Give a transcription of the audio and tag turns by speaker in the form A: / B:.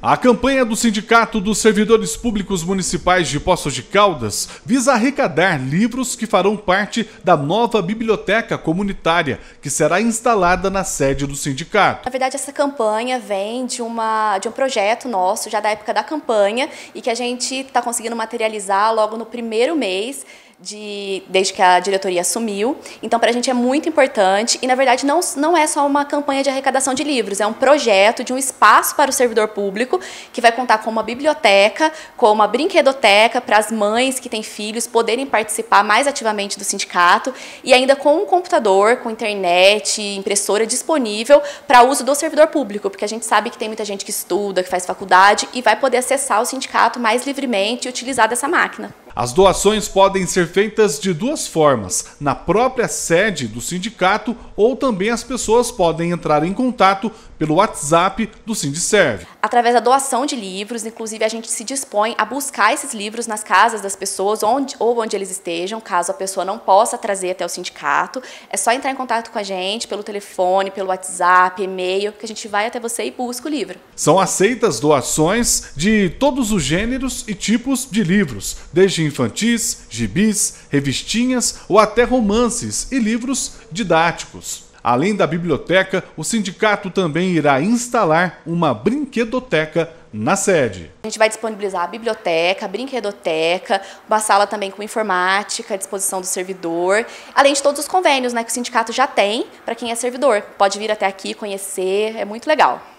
A: A campanha do Sindicato dos Servidores Públicos Municipais de Poços de Caldas visa arrecadar livros que farão parte da nova biblioteca comunitária que será instalada na sede do sindicato.
B: Na verdade, essa campanha vem de, uma, de um projeto nosso, já da época da campanha, e que a gente está conseguindo materializar logo no primeiro mês de, desde que a diretoria assumiu. Então, para a gente é muito importante. E, na verdade, não, não é só uma campanha de arrecadação de livros, é um projeto de um espaço para o servidor público que vai contar com uma biblioteca, com uma brinquedoteca para as mães que têm filhos poderem participar mais ativamente do sindicato e ainda com um computador, com internet, impressora disponível para uso do servidor público, porque a gente sabe que tem muita gente que estuda, que faz faculdade e vai poder acessar o sindicato mais livremente e utilizar dessa máquina.
A: As doações podem ser feitas de duas formas: na própria sede do sindicato ou também as pessoas podem entrar em contato pelo WhatsApp do Sindicerve.
B: Através da doação de livros, inclusive a gente se dispõe a buscar esses livros nas casas das pessoas onde, ou onde eles estejam, caso a pessoa não possa trazer até o sindicato. É só entrar em contato com a gente pelo telefone, pelo WhatsApp, e-mail, que a gente vai até você e busca o livro.
A: São aceitas doações de todos os gêneros e tipos de livros, desde infantis, gibis, revistinhas ou até romances e livros didáticos. Além da biblioteca, o sindicato também irá instalar uma brinquedoteca na sede.
B: A gente vai disponibilizar a biblioteca, a brinquedoteca, uma sala também com informática à disposição do servidor, além de todos os convênios né, que o sindicato já tem para quem é servidor. Pode vir até aqui conhecer, é muito legal.